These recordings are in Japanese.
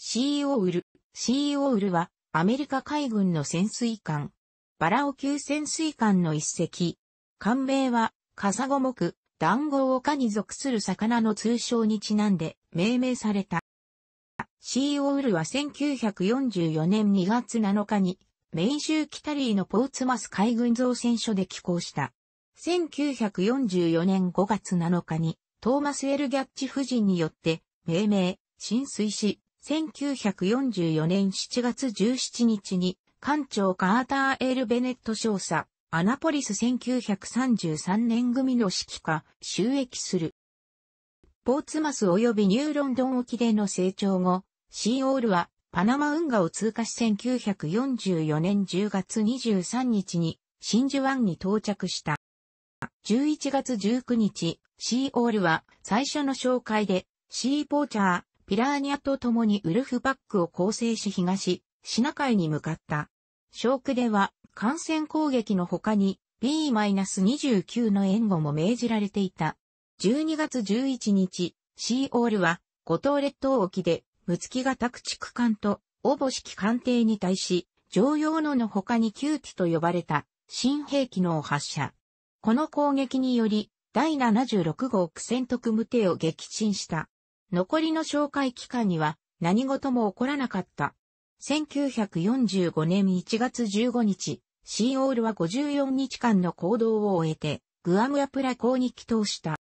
シーオウル、シーオウルは、アメリカ海軍の潜水艦、バラオ級潜水艦の一隻。艦名は、カサゴ目、団子オカに属する魚の通称にちなんで、命名された。シーオウルは1944年2月7日に、メイューキタリーのポーツマス海軍造船所で寄港した。1944年5月7日に、トーマス・エル・ギャッチ夫人によって、命名、浸水し、1944年7月17日に、艦長カーター・エール・ベネット少佐、アナポリス1933年組の指揮下、収益する。ポーツマス及びニューロンドン沖での成長後、シーオールはパナマ運河を通過し1944年10月23日に真珠湾に到着した。11月19日、シーオールは最初の紹介でシーポーチャー、ピラーニャと共にウルフバックを構成し東、シナ海に向かった。ショークでは、感染攻撃の他に B-29 の援護も命じられていた。12月11日、シーオールは、五島列島沖で、ムツキ型駆逐艦と、オボ式艦艇に対し、常用のの他にキューティと呼ばれた、新兵器のを発射。この攻撃により、第76号苦戦特務艇を撃沈した。残りの紹介期間には何事も起こらなかった。1945年1月15日、シーオールは54日間の行動を終えて、グアムアプラ港に帰投した。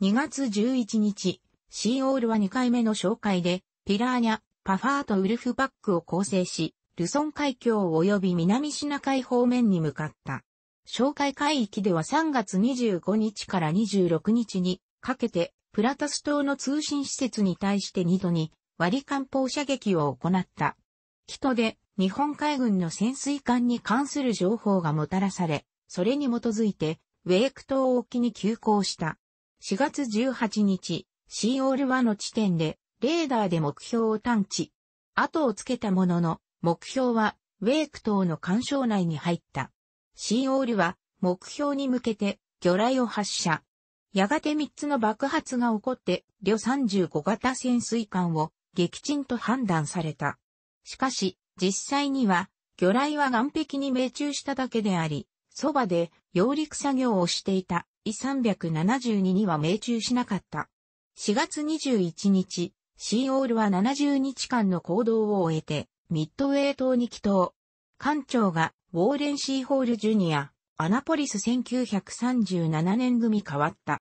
2月11日、シーオールは2回目の紹介で、ピラーニャ、パファーとウルフパックを構成し、ルソン海峡及び南シナ海方面に向かった。紹介海域では3月25日から26日にかけてプラタス島の通信施設に対して2度に割り艦砲射撃を行った。キトで日本海軍の潜水艦に関する情報がもたらされ、それに基づいてウェイク島沖に急行した。4月18日、シーオールワの地点でレーダーで目標を探知。後をつけたものの、目標はウェイク島の干渉内に入った。シーオールは目標に向けて魚雷を発射。やがて三つの爆発が起こって、両35型潜水艦を撃沈と判断された。しかし、実際には、魚雷は岸壁に命中しただけであり、そばで揚陸作業をしていた E372 には命中しなかった。4月21日、シーオールは70日間の行動を終えて、ミッドウェイ島に帰島。艦長が、ウォーレン・シーホール・ジュニア。アナポリス1937年組変わった。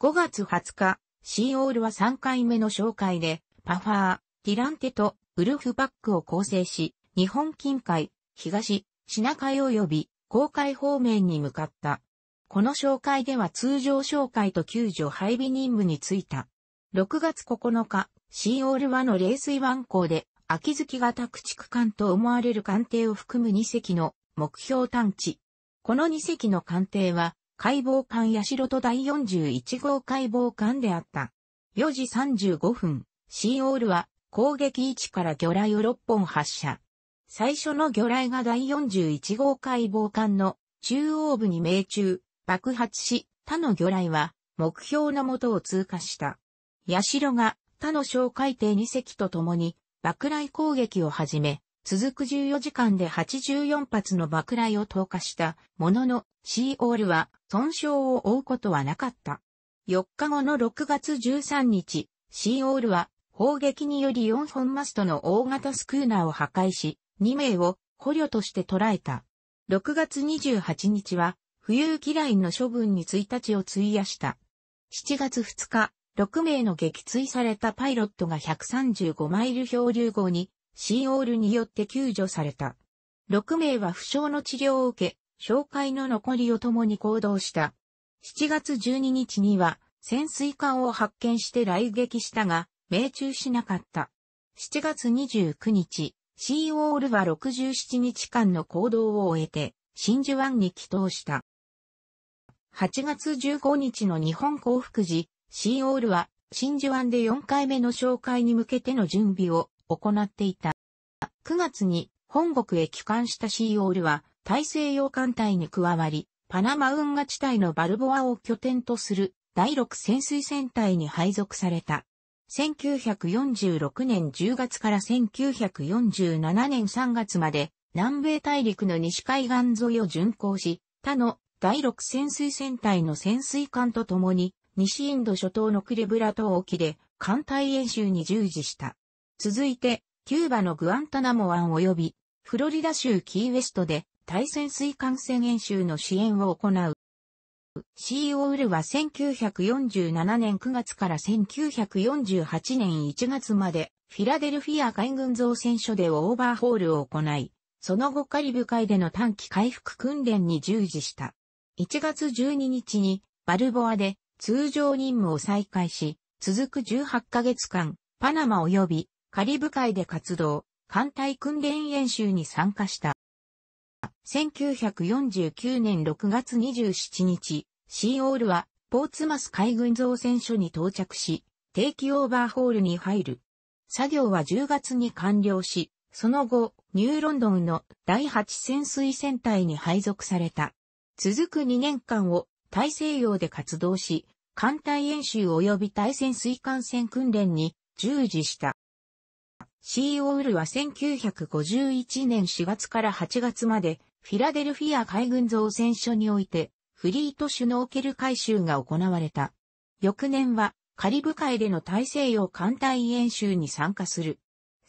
5月20日、シーオールは3回目の紹介で、パファー、ティランテとウルフバックを構成し、日本近海、東、シナ海及び、公海方面に向かった。この紹介では通常紹介と救助配備任務に就いた。6月9日、シーオールはの冷水湾港で、秋月型駆逐艦と思われる艦艇を含む2隻の目標探知、この2隻の艦艇は、解剖艦八代と第41号解剖艦であった。4時35分、シーオールは攻撃位置から魚雷を6本発射。最初の魚雷が第41号解剖艦の中央部に命中、爆発し、他の魚雷は目標のとを通過した。八代が他の小海艇2隻と共に爆雷攻撃を始め、続く14時間で84発の爆雷を投下したものの、シーオールは損傷を負うことはなかった。4日後の6月13日、シーオールは砲撃により4本マストの大型スクーナーを破壊し、2名を捕虜として捕らえた。6月28日は、浮遊機雷の処分に1日を費やした。7月2日、6名の撃墜されたパイロットが135マイル漂流後にシーオールによって救助された。6名は負傷の治療を受け、紹介の残りを共に行動した。7月12日には潜水艦を発見して来撃したが、命中しなかった。7月29日、シーオールは67日間の行動を終えて、真珠湾に帰投した。8月15日の日本降伏時、シーオールは真珠湾で4回目の紹介に向けての準備を行っていた。9月に本国へ帰還したシーオールは大西洋艦隊に加わり、パナマ運河地帯のバルボアを拠点とする第6潜水船隊に配属された。1946年10月から1947年3月まで南米大陸の西海岸沿いを巡航し、他の第6潜水船隊の潜水艦と共に西インド諸島のクレブラ島沖で艦隊演習に従事した。続いて、キューバのグアンタナモ湾及び、フロリダ州キーウェストで、対潜水艦船演習の支援を行う。COL は1947年9月から1948年1月まで、フィラデルフィア海軍造船所でオーバーホールを行い、その後カリブ海での短期回復訓練に従事した。1月12日にバルボアで通常任務を再開し、続く18ヶ月間、パナマ及びカリブ海で活動、艦隊訓練演習に参加した。1949年6月27日、シーオールは、ポーツマス海軍造船所に到着し、定期オーバーホールに入る。作業は10月に完了し、その後、ニューロンドンの第8潜水船隊に配属された。続く2年間を大西洋で活動し、艦隊演習及び対潜水艦船訓練に従事した。シーオールは1951年4月から8月まで、フィラデルフィア海軍造船所において、フリートシュノーケル改修が行われた。翌年は、カリブ海での大西洋艦隊演習に参加する。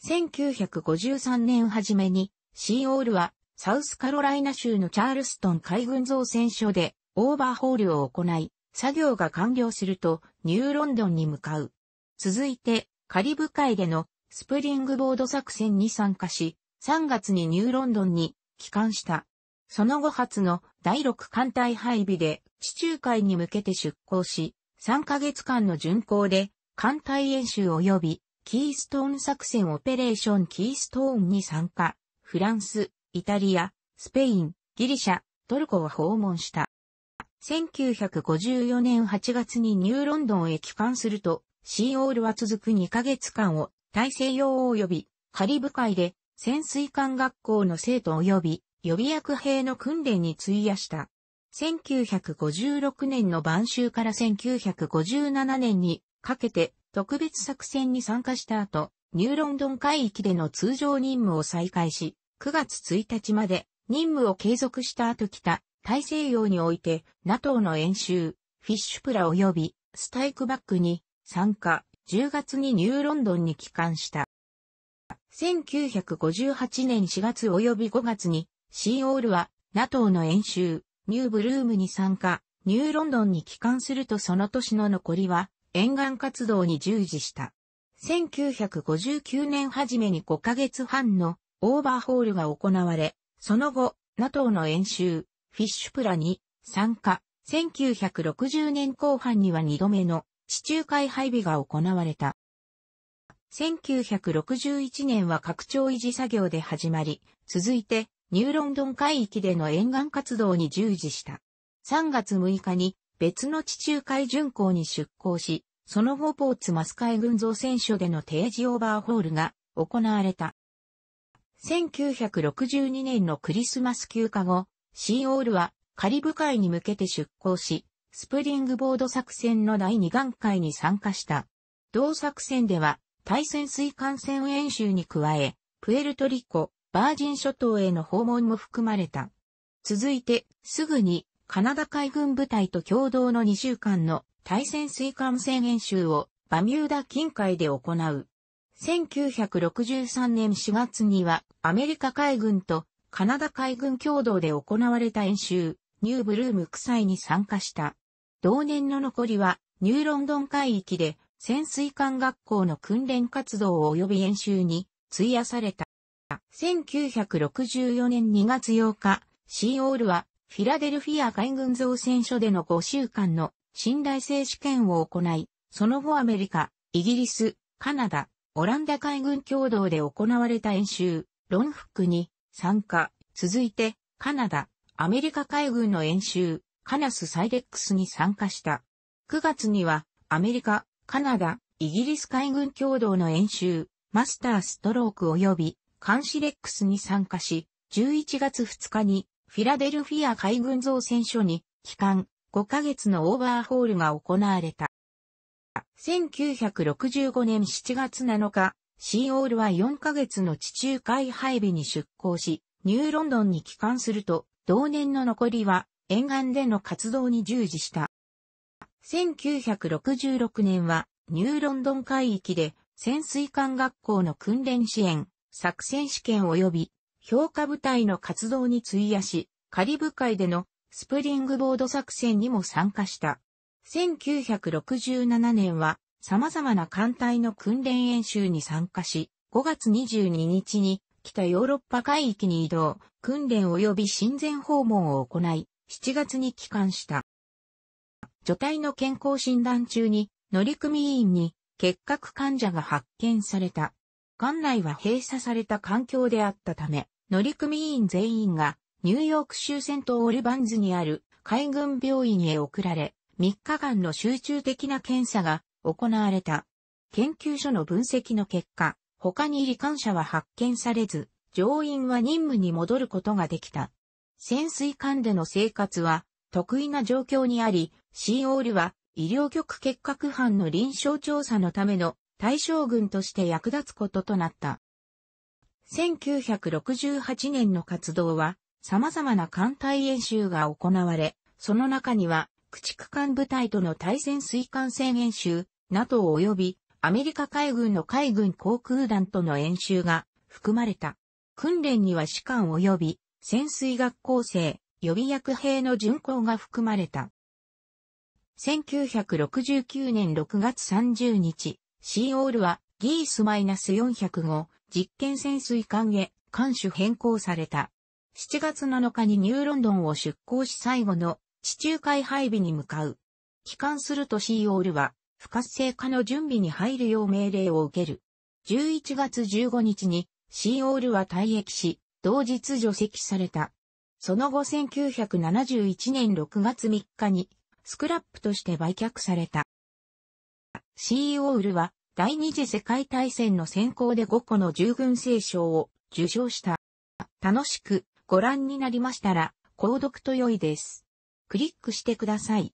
1953年初めに、シーオールは、サウスカロライナ州のチャールストン海軍造船所で、オーバーホールを行い、作業が完了すると、ニューロンドンに向かう。続いて、カリブ海でのスプリングボード作戦に参加し、3月にニューロンドンに帰還した。その後初の第6艦隊配備で地中海に向けて出港し、3ヶ月間の巡航で艦隊演習及びキーストーン作戦オペレーションキーストーンに参加、フランス、イタリア、スペイン、ギリシャ、トルコを訪問した。1954年8月にニューロンドンへ帰還すると、シーオールは続く2ヶ月間を大西洋及びカリブ海で潜水艦学校の生徒及び予備役兵の訓練に費やした。1956年の晩秋から1957年にかけて特別作戦に参加した後、ニューロンドン海域での通常任務を再開し、9月1日まで任務を継続した後北大西洋において NATO の演習、フィッシュプラ及びスタイクバックに参加。10月にニューロンドンに帰還した。1958年4月及び5月に、シーオールは NATO の演習、ニューブルームに参加、ニューロンドンに帰還するとその年の残りは、沿岸活動に従事した。1959年初めに5ヶ月半のオーバーホールが行われ、その後、NATO の演習、フィッシュプラに参加、1960年後半には2度目の地中海配備が行われた。1961年は拡張維持作業で始まり、続いてニューロンドン海域での沿岸活動に従事した。3月6日に別の地中海巡航に出航し、その後ポーツマス海軍造船所での定時オーバーホールが行われた。1962年のクリスマス休暇後、シーオールはカリブ海に向けて出航し、スプリングボード作戦の第2眼会に参加した。同作戦では、対潜水艦船演習に加え、プエルトリコ、バージン諸島への訪問も含まれた。続いて、すぐに、カナダ海軍部隊と共同の2週間の対潜水艦船演習をバミューダ近海で行う。1963年4月にはアメリカ海軍とカナダ海軍共同で行われた演習、ニューブルーム夫妻に参加した。同年の残りは、ニューロンドン海域で、潜水艦学校の訓練活動及び演習に費やされた。1964年2月8日、シーオールはフィラデルフィア海軍造船所での5週間の信頼性試験を行い、その後アメリカ、イギリス、カナダ、オランダ海軍共同で行われた演習、ロンフックに参加。続いて、カナダ、アメリカ海軍の演習、カナス・サイレックスに参加した。9月には、アメリカ、カナダ、イギリス海軍共同の演習、マスターストローク及び、監視レックスに参加し、11月2日に、フィラデルフィア海軍造船所に、帰還5ヶ月のオーバーホールが行われた。1965年7月7日、シーオールは4ヶ月の地中海配備に出港し、ニューロンドンに帰還すると、同年の残りは沿岸での活動に従事した。1966年はニューロンドン海域で潜水艦学校の訓練支援、作戦試験及び評価部隊の活動に費やし、カリブ海でのスプリングボード作戦にも参加した。1967年は様々な艦隊の訓練演習に参加し、5月22日に北ヨーロッパ海域に移動、訓練及び親善訪問を行い、7月に帰還した。除隊の健康診断中に、乗組員に結核患者が発見された。館内は閉鎖された環境であったため、乗組員全員がニューヨーク州セントオルバンズにある海軍病院へ送られ、3日間の集中的な検査が行われた。研究所の分析の結果、他に罹患者は発見されず、乗員は任務に戻ることができた。潜水艦での生活は得意な状況にあり、シーオールは医療局結核班の臨床調査のための対象群として役立つこととなった。1968年の活動は様々な艦隊演習が行われ、その中には駆逐艦部隊との対戦水艦戦演習、NATO 及びアメリカ海軍の海軍航空団との演習が含まれた。訓練には士官及び潜水学校生、予備役兵の巡航が含まれた。1969年6月30日、シーオールはギース -405 実験潜水艦へ艦首変更された。7月7日にニューロンドンを出港し最後の地中海配備に向かう。帰還するとシーオールは不活性化の準備に入るよう命令を受ける。11月15日にシーオールは退役し、同日除籍された。その後1971年6月3日に、スクラップとして売却された。CEO ウルは、第二次世界大戦の先行で5個の従軍聖賞を受賞した。楽しくご覧になりましたら、購読と良いです。クリックしてください。